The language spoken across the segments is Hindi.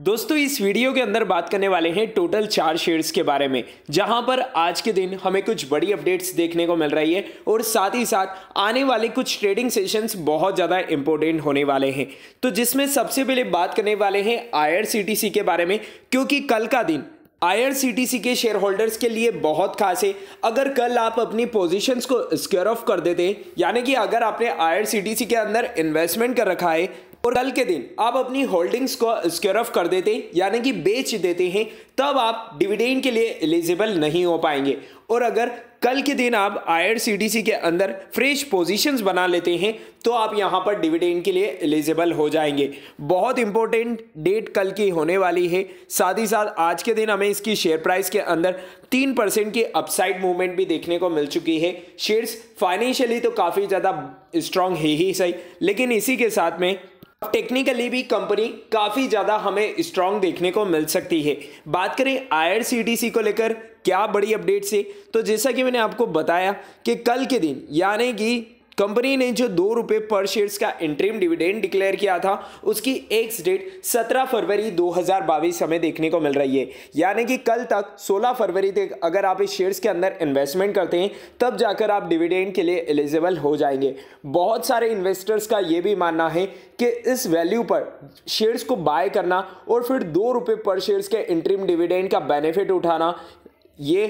दोस्तों इस वीडियो के अंदर बात करने वाले हैं टोटल चार शेयर्स के बारे में जहां पर आज के दिन हमें कुछ बड़ी अपडेट्स देखने को मिल रही है और साथ ही साथ आने वाले कुछ ट्रेडिंग सेशंस बहुत ज़्यादा इंपॉर्टेंट होने वाले हैं तो जिसमें सबसे पहले बात करने वाले हैं आईआरसीटीसी के बारे में क्योंकि कल का दिन आईआरसीटीसी के शेयर होल्डर्स के लिए बहुत खास है अगर कल आप अपनी पोजीशंस को स्क्योर ऑफ कर देते हैं यानी कि अगर आपने आईआरसीटीसी के अंदर इन्वेस्टमेंट कर रखा है और कल के दिन आप अपनी होल्डिंग्स को स्क्योर ऑफ कर देते हैं यानी कि बेच देते हैं तब आप डिविडेंड के लिए एलिजिबल नहीं हो पाएंगे और अगर कल के दिन आप आईआरसीटीसी के अंदर फ्रेश पोजीशंस बना लेते हैं तो आप यहां पर डिविडेंड के लिए एलिजिबल हो जाएंगे बहुत इंपॉर्टेंट डेट कल की होने वाली है साथ ही साथ आज के दिन हमें इसकी शेयर प्राइस के अंदर तीन परसेंट की अपसाइड मूवमेंट भी देखने को मिल चुकी है शेयर्स फाइनेंशियली तो काफ़ी ज़्यादा स्ट्रांग है ही सही लेकिन इसी के साथ में टेक्निकली भी कंपनी काफ़ी ज़्यादा हमें स्ट्रांग देखने को मिल सकती है बात करें आईआरसीटीसी को लेकर क्या बड़ी अपडेट से तो जैसा कि मैंने आपको बताया कि कल के दिन यानी कि कंपनी ने जो दो रुपये पर शेयर्स का इंट्रीम डिविडेंड डिक्लेयर किया था उसकी एक्स डेट 17 फरवरी 2022 हमें देखने को मिल रही है यानी कि कल तक 16 फरवरी तक अगर आप इस शेयर्स के अंदर इन्वेस्टमेंट करते हैं तब जाकर आप डिविडेंड के लिए एलिजिबल हो जाएंगे बहुत सारे इन्वेस्टर्स का ये भी मानना है कि इस वैल्यू पर शेयर्स को बाय करना और फिर दो रुपये पर शेयर्स के इंट्रीम डिविडेंड का बेनिफिट उठाना ये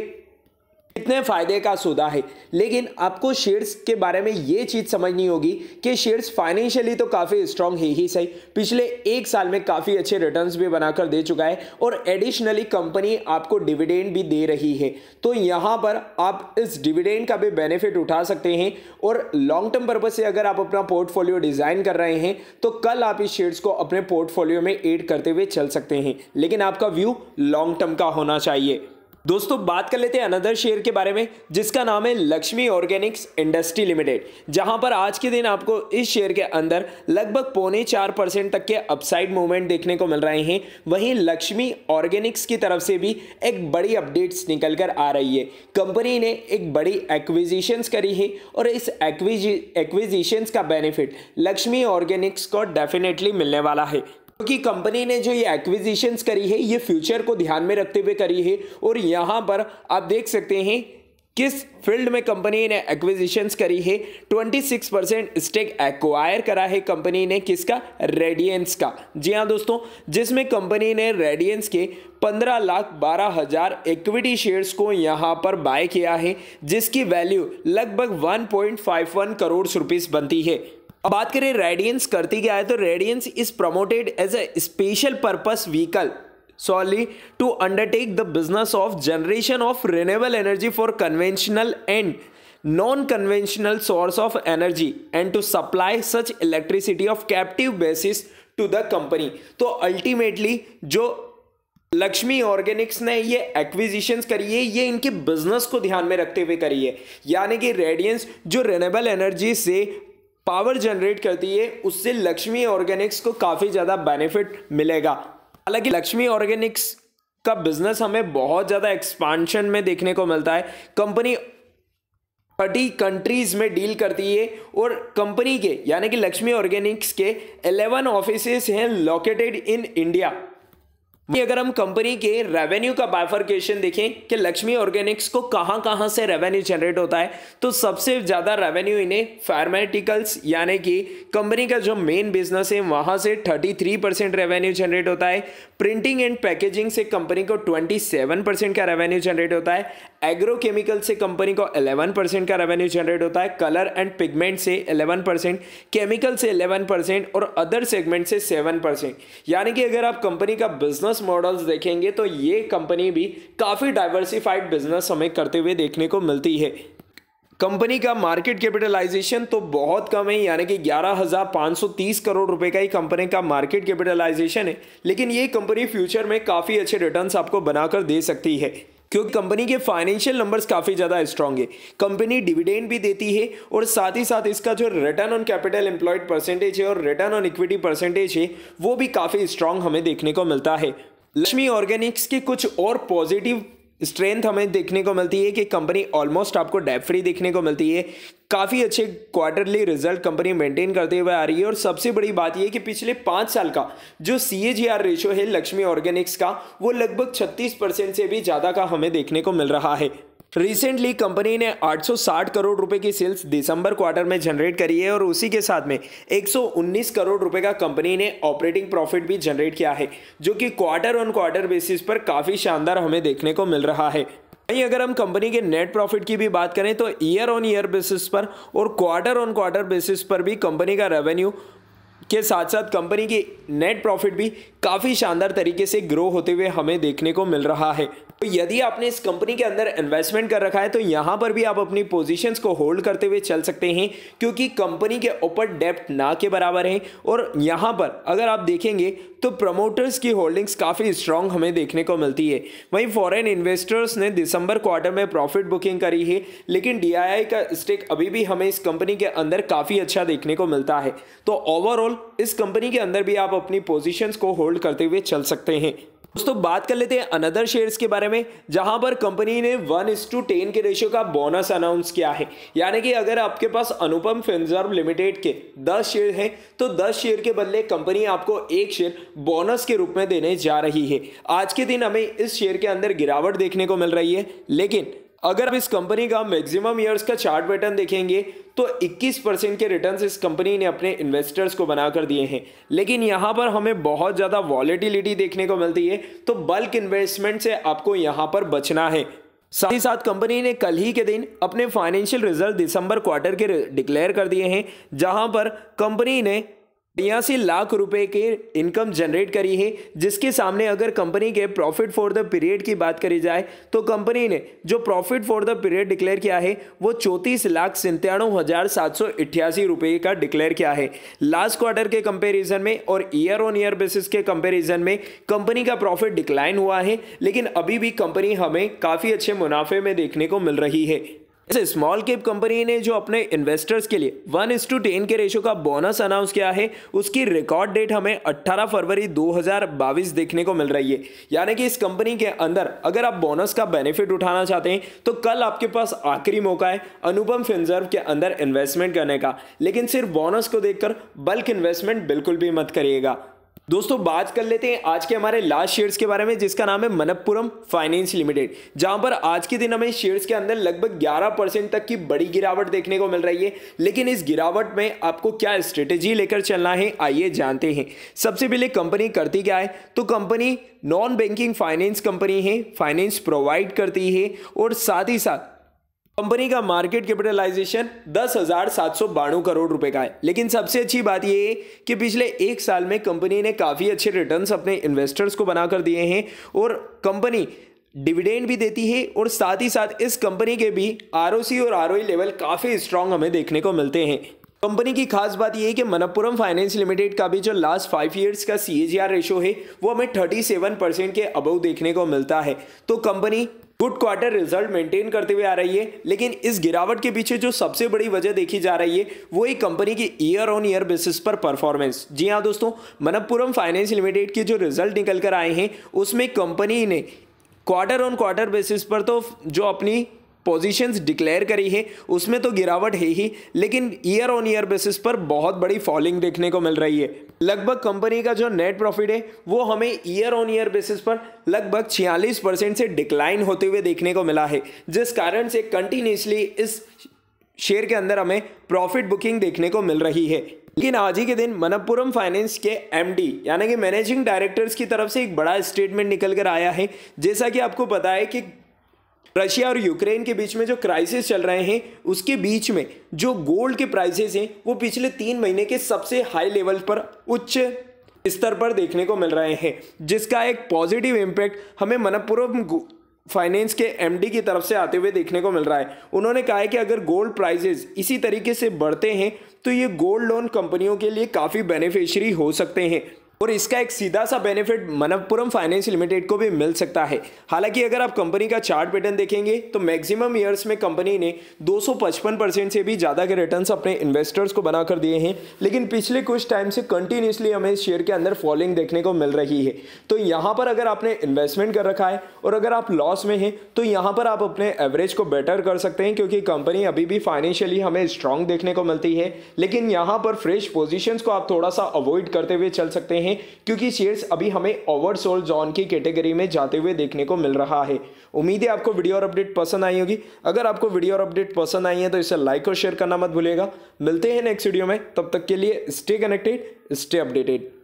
इतने फायदे का सौदा है लेकिन आपको शेयर्स के बारे में ये चीज़ समझनी होगी कि शेयर्स फाइनेंशियली तो काफ़ी स्ट्रांग है ही सही पिछले एक साल में काफ़ी अच्छे रिटर्न्स भी बनाकर दे चुका है और एडिशनली कंपनी आपको डिविडेंड भी दे रही है तो यहां पर आप इस डिविडेंड का भी बेनिफिट उठा सकते हैं और लॉन्ग टर्म पर्पज से अगर आप अपना पोर्टफोलियो डिज़ाइन कर रहे हैं तो कल आप इस शेयर्स को अपने पोर्टफोलियो में एड करते हुए चल सकते हैं लेकिन आपका व्यू लॉन्ग टर्म का होना चाहिए दोस्तों बात कर लेते हैं अनदर शेयर के बारे में जिसका नाम है लक्ष्मी ऑर्गेनिक्स इंडस्ट्री लिमिटेड जहां पर आज के दिन आपको इस शेयर के अंदर लगभग पौने चार परसेंट तक के अपसाइड मूवमेंट देखने को मिल रहे हैं वहीं लक्ष्मी ऑर्गेनिक्स की तरफ से भी एक बड़ी अपडेट्स निकल कर आ रही है कंपनी ने एक बड़ी एक्विजिशंस करी है और इस एक्विजी एक्विजिशंस का बेनिफिट लक्ष्मी ऑर्गेनिक्स को डेफिनेटली मिलने वाला है क्योंकि कंपनी ने जो ये एक्विजिशन करी है ये फ्यूचर को ध्यान में रखते हुए करी है और यहाँ पर आप देख सकते हैं किस फील्ड में कंपनी ने एक्विजिशन करी है 26 परसेंट स्टेक एक्वायर करा है कंपनी ने किसका रेडियंस का जी हाँ दोस्तों जिसमें कंपनी ने रेडियंस के 15 लाख बारह हजार इक्विटी शेयर्स को यहाँ पर बाय किया है जिसकी वैल्यू लगभग 1.51 करोड़ रुपीस बनती है अब बात करें रेडियंस करती क्या है तो Radiance is promoted as a special purpose vehicle solely to undertake the business of generation of renewable energy for conventional and non conventional source of energy and to supply such electricity of captive basis to the company तो अल्टीमेटली जो लक्ष्मी ऑर्गेनिक्स ने ये एक्विजिशंस करी है ये इनके बिजनेस को ध्यान में रखते हुए करी है यानी कि रेडियंस जो रेनेबल एनर्जी से पावर जनरेट करती है उससे लक्ष्मी ऑर्गेनिक्स को काफ़ी ज़्यादा बेनिफिट मिलेगा हालांकि लक्ष्मी ऑर्गेनिक्स का बिजनेस हमें बहुत ज़्यादा एक्सपांशन में देखने को मिलता है कंपनी थर्टी कंट्रीज़ में डील करती है और कंपनी के यानी कि लक्ष्मी ऑर्गेनिक्स के 11 ऑफिसेस हैं लोकेटेड इन इंडिया अगर हम कंपनी के रेवेन्यू का बाइफर्केशन देखें कि लक्ष्मी ऑर्गेनिक्स को कहां कहां से रेवेन्यू जनरेट होता है तो सबसे ज़्यादा रेवेन्यू इन्हें फार्मेटिकल्स यानी कि कंपनी का जो मेन बिजनेस है वहां से 33 परसेंट रेवेन्यू जनरेट होता है प्रिंटिंग एंड पैकेजिंग से कंपनी को 27 परसेंट का रेवेन्यू जनरेट होता है एग्रोकेमिकल से कंपनी को 11 परसेंट का रेवेन्यू जनरेट होता है कलर एंड पिगमेंट से 11 परसेंट केमिकल से 11 परसेंट और अदर सेगमेंट से 7 परसेंट यानी कि अगर आप कंपनी का बिजनेस बिजनेस मॉडल्स देखेंगे तो ये कंपनी भी काफ़ी डाइवर्सिफाइड बिजनेस हमें करते हुए देखने को मिलती है कंपनी का मार्केट कैपिटलाइजेशन तो बहुत कम है यानी कि 11,530 करोड़ रुपए का ही कंपनी का मार्केट कैपिटलाइजेशन है लेकिन ये कंपनी फ्यूचर में काफ़ी अच्छे रिटर्न्स आपको बनाकर दे सकती है क्योंकि कंपनी के फाइनेंशियल नंबर्स काफ़ी ज़्यादा स्ट्रांग है कंपनी डिविडेंड भी देती है और साथ ही साथ इसका जो return on capital employed percentage है और रिटर्न ऑन इक्विटी परसेंटेज है वो भी काफ़ी स्ट्रॉन्ग हमें देखने को मिलता है लक्ष्मी ऑर्गेनिक्स के कुछ और पॉजिटिव स्ट्रेंथ हमें देखने को मिलती है कि कंपनी ऑलमोस्ट आपको डेप फ्री देखने को मिलती है काफ़ी अच्छे क्वार्टरली रिजल्ट कंपनी मेंटेन करते हुए आ रही है और सबसे बड़ी बात यह कि पिछले पाँच साल का जो सी ए जी आर रेशो है लक्ष्मी ऑर्गेनिक्स का वो लगभग छत्तीस परसेंट से भी ज़्यादा का हमें देखने को मिल रहा है रिसेंटली कंपनी ने 860 करोड़ रुपए की सेल्स दिसंबर क्वार्टर में जनरेट करी है और उसी के साथ में 119 करोड़ रुपए का कंपनी ने ऑपरेटिंग प्रॉफिट भी जनरेट किया है जो कि क्वार्टर ऑन क्वार्टर बेसिस पर काफ़ी शानदार हमें देखने को मिल रहा है वहीं अगर हम कंपनी के नेट प्रॉफिट की भी बात करें तो ईयर ऑन ईयर बेसिस पर और क्वार्टर ऑन क्वार्टर बेसिस पर भी कंपनी का रेवेन्यू के साथ साथ कंपनी की नेट प्रॉफिट भी काफ़ी शानदार तरीके से ग्रो होते हुए हमें देखने को मिल रहा है तो यदि आपने इस कंपनी के अंदर इन्वेस्टमेंट कर रखा है तो यहाँ पर भी आप अपनी पोजीशंस को होल्ड करते हुए चल सकते हैं क्योंकि कंपनी के ऊपर डेप्ट ना के बराबर है और यहाँ पर अगर आप देखेंगे तो प्रमोटर्स की होल्डिंग्स काफ़ी स्ट्रांग हमें देखने को मिलती है वहीं फॉरेन इन्वेस्टर्स ने दिसंबर क्वार्टर में प्रॉफिट बुकिंग करी है लेकिन डी का स्टेक अभी भी हमें इस कंपनी के अंदर काफ़ी अच्छा देखने को मिलता है तो ओवरऑल इस कंपनी के अंदर भी आप अपनी पोजिशंस को होल्ड करते हुए चल सकते हैं दोस्तों बात कर लेते हैं अनदर शेयर्स के बारे में जहां पर कंपनी ने वन इस टू टेन के रेशियो का बोनस अनाउंस किया है यानी कि अगर आपके पास अनुपम फिनजर्व लिमिटेड के दस शेयर हैं तो दस शेयर के बदले कंपनी आपको एक शेयर बोनस के रूप में देने जा रही है आज के दिन हमें इस शेयर के अंदर गिरावट देखने को मिल रही है लेकिन अगर आप इस कंपनी का मैक्सिमम ईयर्स का चार्ट पैटर्न देखेंगे तो 21 परसेंट के रिटर्न्स इस कंपनी ने अपने इन्वेस्टर्स को बनाकर दिए हैं लेकिन यहाँ पर हमें बहुत ज़्यादा वॉलेटिलिटी देखने को मिलती है तो बल्क इन्वेस्टमेंट से आपको यहाँ पर बचना है साथ ही साथ कंपनी ने कल ही के दिन अपने फाइनेंशियल रिजल्ट दिसंबर क्वार्टर के डिक्लेयर कर दिए हैं जहां पर कंपनी ने बयासी लाख रुपए के इनकम जनरेट करी है जिसके सामने अगर कंपनी के प्रॉफिट फॉर द पीरियड की बात करी जाए तो कंपनी ने जो profit for the period declare किया है वो चौंतीस लाख सिंतानवे हज़ार सात सौ अट्ठासी रुपये का डिक्लेयर किया है लास्ट क्वार्टर के कंपैरिजन में और ईयर ऑन ईयर बेसिस के कंपैरिजन में कंपनी का प्रॉफिट डिक्लाइन हुआ है लेकिन अभी भी कंपनी हमें काफ़ी अच्छे मुनाफे में देखने को मिल रही है इस स्मॉल कैप कंपनी ने जो अपने इन्वेस्टर्स के लिए वन इस टू टेन के रेशो का बोनस अनाउंस किया है उसकी रिकॉर्ड डेट हमें 18 फरवरी 2022 देखने को मिल रही है यानी कि इस कंपनी के अंदर अगर आप बोनस का बेनिफिट उठाना चाहते हैं तो कल आपके पास आखिरी मौका है अनुपम फिंजर्व के अंदर इन्वेस्टमेंट करने का लेकिन सिर्फ बोनस को देखकर बल्क इन्वेस्टमेंट बिल्कुल भी मत करिएगा दोस्तों बात कर लेते हैं आज के हमारे लास्ट शेयर्स के बारे में जिसका नाम है मनप्पुरम फाइनेंस लिमिटेड जहां पर आज के दिन हमें शेयर्स के अंदर लगभग 11 परसेंट तक की बड़ी गिरावट देखने को मिल रही है लेकिन इस गिरावट में आपको क्या स्ट्रेटेजी लेकर चलना है आइए जानते हैं सबसे पहले कंपनी करती क्या है तो company non banking finance company है फाइनेंस प्रोवाइड करती है और साथ ही साथ कंपनी का मार्केट कैपिटलाइजेशन दस हजार सात सौ बानु करोड़ रुपए का है लेकिन सबसे अच्छी बात यह है कि पिछले एक साल में कंपनी ने काफ़ी अच्छे रिटर्न्स अपने इन्वेस्टर्स को बनाकर दिए हैं और कंपनी डिविडेंड भी देती है और साथ ही साथ इस कंपनी के भी आर और आर लेवल काफ़ी स्ट्रांग हमें देखने को मिलते हैं कंपनी की खास बात यह है कि मनप्पुरम फाइनेंस लिमिटेड का भी जो लास्ट फाइव इयर्स का सी रेशो है वो हमें 37 परसेंट के अबव देखने को मिलता है तो company good quarter result maintain करते हुए आ रही है लेकिन इस गिरावट के पीछे जो सबसे बड़ी वजह देखी जा रही है वो एक कंपनी की ईयर ऑन ईयर बेसिस पर परफॉर्मेंस जी हाँ दोस्तों मनप्पुरम फाइनेंस लिमिटेड के जो रिजल्ट निकल कर आए हैं उसमें कंपनी ने क्वार्टर ऑन क्वार्टर बेसिस पर तो जो अपनी पोजीशंस डिक्लेयर करी है उसमें तो गिरावट है ही लेकिन ईयर ऑन ईयर बेसिस पर बहुत बड़ी फॉलिंग देखने को मिल रही है लगभग कंपनी का जो नेट प्रॉफिट है वो हमें ईयर ऑन ईयर बेसिस पर लगभग 46 परसेंट से डिक्लाइन होते हुए देखने को मिला है जिस कारण से कंटिन्यूसली इस शेयर के अंदर हमें प्रॉफिट बुकिंग देखने को मिल रही है लेकिन आज ही के दिन मनप्पुरम फाइनेंस के एमडी यानी कि मैनेजिंग डायरेक्टर्स की तरफ से एक बड़ा स्टेटमेंट निकल कर आया है जैसा कि आपको पता है कि रशिया और यूक्रेन के बीच में जो क्राइसिस चल रहे हैं उसके बीच में जो गोल्ड के प्राइसेस हैं वो पिछले तीन महीने के सबसे हाई लेवल पर उच्च स्तर पर देखने को मिल रहे हैं जिसका एक पॉजिटिव इम्पैक्ट हमें मनपुरम फाइनेंस के एमडी की तरफ से आते हुए देखने को मिल रहा है उन्होंने कहा है कि अगर गोल्ड प्राइजेज इसी तरीके से बढ़ते हैं तो ये गोल्ड लोन कंपनियों के लिए काफ़ी बेनिफिशरी हो सकते हैं और इसका एक सीधा सा बेनिफिट मनपुरम फाइनेंस लिमिटेड को भी मिल सकता है हालांकि अगर आप कंपनी का चार्ट पैटर्न देखेंगे तो मैक्सिमम ईयर्स में कंपनी ने 255 परसेंट से भी ज़्यादा के रिटर्न्स अपने इन्वेस्टर्स को बनाकर दिए हैं लेकिन पिछले कुछ टाइम से कंटिन्यूसली हमें शेयर के अंदर फॉलोइंग देखने को मिल रही है तो यहाँ पर अगर आपने इन्वेस्टमेंट कर रखा है और अगर आप लॉस में हैं तो यहाँ पर आप अपने एवरेज को बेटर कर सकते हैं क्योंकि कंपनी अभी भी फाइनेंशियली हमें स्ट्रांग देखने को मिलती है लेकिन यहाँ पर फ्रेश पोजिशन को आप थोड़ा सा अवॉइड करते हुए चल सकते हैं हैं क्योंकि शेयर्स अभी हमें ओवरसोल्ड जोन की कैटेगरी में जाते हुए देखने को मिल रहा है उम्मीद है आपको वीडियो और अपडेट पसंद आई होगी अगर आपको वीडियो और अपडेट पसंद आई है तो इसे लाइक और शेयर करना मत भूलिएगा मिलते हैं नेक्स्ट वीडियो में तब तक के लिए स्टे कनेक्टेड स्टे अपडेटेड